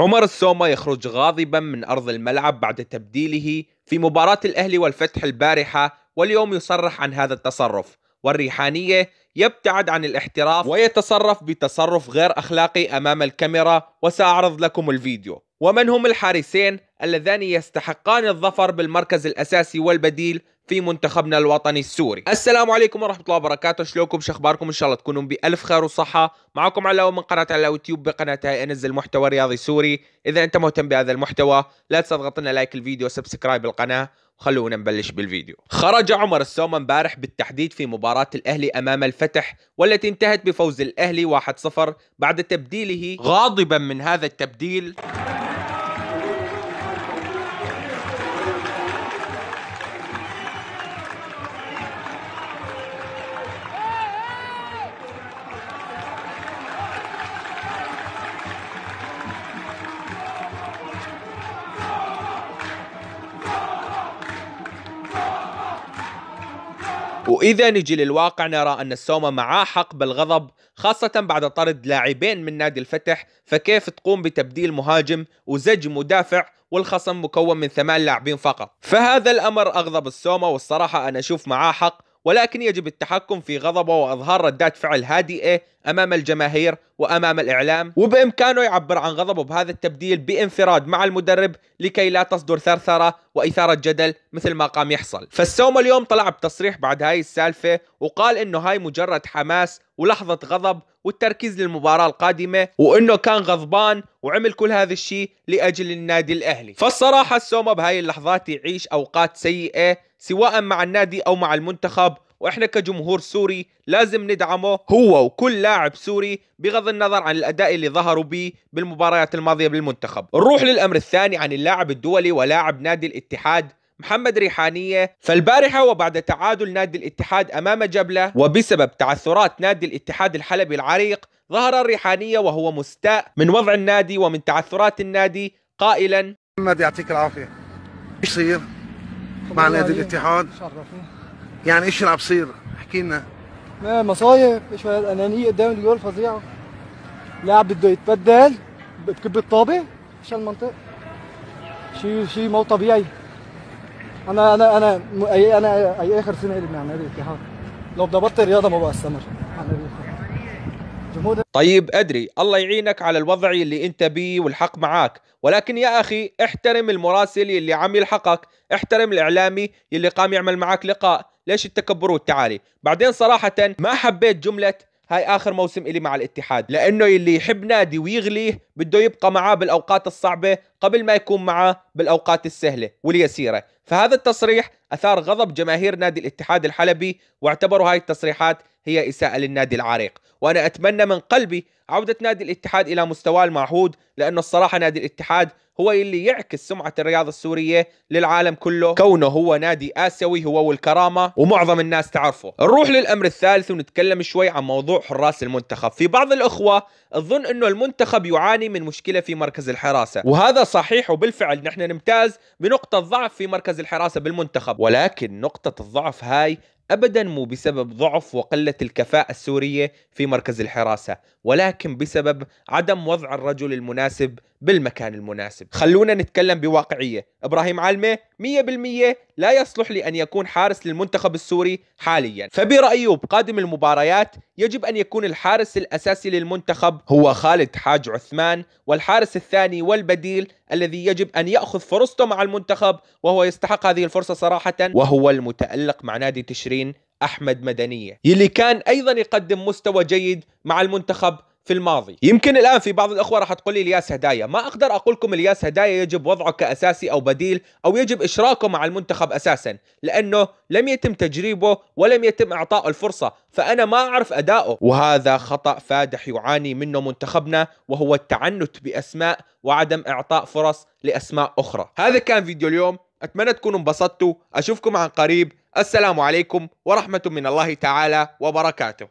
عمر السومة يخرج غاضبا من أرض الملعب بعد تبديله في مباراة الأهلي والفتح البارحة واليوم يصرح عن هذا التصرف والريحانية يبتعد عن الاحتراف ويتصرف بتصرف غير أخلاقي أمام الكاميرا وسأعرض لكم الفيديو ومن هم الحارسين اللذان يستحقان الظفر بالمركز الأساسي والبديل في منتخبنا الوطني السوري السلام عليكم ورحمة الله وبركاته شلوكم شخباركم إن شاء الله تكونوا بألف خير وصحة معكم على من قناة على يوتيوب بقناتها أنزل محتوى رياضي سوري إذا أنت مهتم بهذا المحتوى لا تنسى تضغط لنا لايك الفيديو وسبسكرايب القناة خلونا نبلش بالفيديو خرج عمر السومة امبارح بالتحديد في مباراة الأهلي أمام الفتح والتي انتهت بفوز الأهلي 1-0 بعد تبديله غاضبا من هذا التبديل وإذا نجي للواقع نرى أن السومة معاه حق بالغضب خاصة بعد طرد لاعبين من نادي الفتح فكيف تقوم بتبديل مهاجم وزج مدافع والخصم مكون من ثمان لاعبين فقط فهذا الأمر أغضب السومة والصراحة أنا أشوف معاه حق ولكن يجب التحكم في غضبه واظهار ردات فعل هادئه امام الجماهير وامام الاعلام وبامكانه يعبر عن غضبه بهذا التبديل بانفراد مع المدرب لكي لا تصدر ثرثره واثاره جدل مثل ما قام يحصل فالسوم اليوم طلع بتصريح بعد هاي السالفه وقال انه هاي مجرد حماس ولحظة غضب والتركيز للمباراة القادمة وانه كان غضبان وعمل كل هذا الشيء لاجل النادي الاهلي فالصراحة السومة بهاي اللحظات يعيش اوقات سيئة سواء مع النادي او مع المنتخب واحنا كجمهور سوري لازم ندعمه هو وكل لاعب سوري بغض النظر عن الاداء اللي ظهروا به بالمباريات الماضيه بالمنتخب نروح للامر الثاني عن اللاعب الدولي ولاعب نادي الاتحاد محمد ريحانية فالبارحة وبعد تعادل نادي الاتحاد أمام جبلة وبسبب تعثرات نادي الاتحاد الحلبي العريق ظهر الريحانية وهو مستاء من وضع النادي ومن تعثرات النادي قائلا محمد يعطيك العافية ايش صير مع نادي إيه، الاتحاد يعني ايش اللي عم بصير احكي لنا مصايب ايش انانيه قدام الجول فظيعه لاعب بده يتبدل بتكب الطابه عشان المنطق شيء شيء مو طبيعي انا انا انا اي انا اي اخر سنه لي مع نادي الاتحاد لو بدي ابطل رياضه ما استمر طيب ادري الله يعينك على الوضع اللي انت بيه والحق معاك ولكن يا اخي احترم المراسل اللي عم يلحقك احترم الاعلامي اللي قام يعمل معك لقاء ليش التكبر والتعالي بعدين صراحه ما حبيت جمله هاي اخر موسم الي مع الاتحاد لانه اللي يحب نادي ويغليه بده يبقى معاه بالاوقات الصعبه قبل ما يكون معاه بالاوقات السهله واليسيره فهذا التصريح اثار غضب جماهير نادي الاتحاد الحلبي واعتبروا هاي التصريحات هي إساءة للنادي العريق وأنا أتمنى من قلبي عودة نادي الاتحاد إلى مستواه المعهود لأنه الصراحة نادي الاتحاد هو اللي يعكس سمعة الرياضة السورية للعالم كله كونه هو نادي آسيوي هو والكرامة ومعظم الناس تعرفه نروح للأمر الثالث ونتكلم شوي عن موضوع حراس المنتخب في بعض الأخوة تظن أنه المنتخب يعاني من مشكلة في مركز الحراسة وهذا صحيح وبالفعل نحن نمتاز بنقطة ضعف في مركز الحراسة بالمنتخب ولكن نقطة الضعف هاي ابدا مو بسبب ضعف وقله الكفاءه السوريه في مركز الحراسه ولكن بسبب عدم وضع الرجل المناسب بالمكان المناسب خلونا نتكلم بواقعيه ابراهيم علمه 100% لا يصلح لان يكون حارس للمنتخب السوري حاليا فبرايه بقادم المباريات يجب ان يكون الحارس الاساسي للمنتخب هو خالد حاج عثمان والحارس الثاني والبديل الذي يجب أن يأخذ فرصته مع المنتخب وهو يستحق هذه الفرصة صراحة وهو المتألق مع نادي تشرين أحمد مدنية يلي كان أيضا يقدم مستوى جيد مع المنتخب في الماضي يمكن الآن في بعض الأخوة راح تقول لي الياس هدايا ما أقدر أقول لكم الياس هدايا يجب وضعه كأساسي أو بديل أو يجب إشراكه مع المنتخب أساسا لأنه لم يتم تجريبه ولم يتم إعطائه الفرصة فأنا ما أعرف اداؤه وهذا خطأ فادح يعاني منه منتخبنا وهو التعنت بأسماء وعدم إعطاء فرص لأسماء أخرى هذا كان فيديو اليوم أتمنى تكونوا انبسطتوا أشوفكم عن قريب السلام عليكم ورحمة من الله تعالى وبركاته